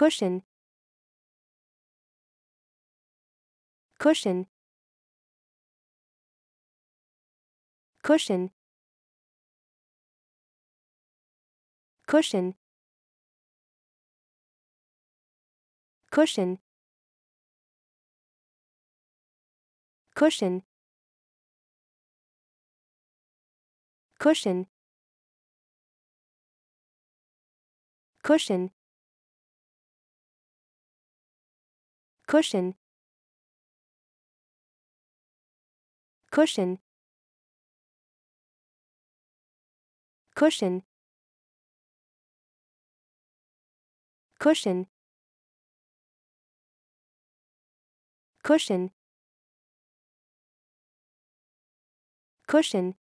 cushion cushion cushion cushion cushion cushion cushion cushion cushion cushion cushion cushion cushion cushion